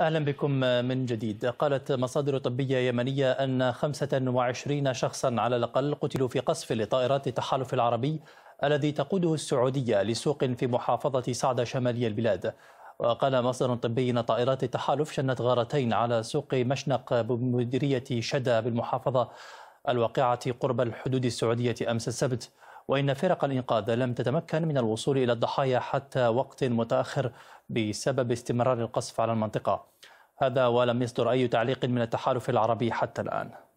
أهلا بكم من جديد قالت مصادر طبية يمنية أن 25 شخصا على الأقل قتلوا في قصف لطائرات التحالف العربي الذي تقوده السعودية لسوق في محافظة صعدة شمالي البلاد وقال مصدر طبي أن طائرات التحالف شنت غارتين على سوق مشنق بمديرية شدى بالمحافظة الواقعة قرب الحدود السعودية أمس السبت وإن فرق الإنقاذ لم تتمكن من الوصول إلى الضحايا حتى وقت متأخر بسبب استمرار القصف على المنطقة هذا ولم يصدر أي تعليق من التحالف العربي حتى الآن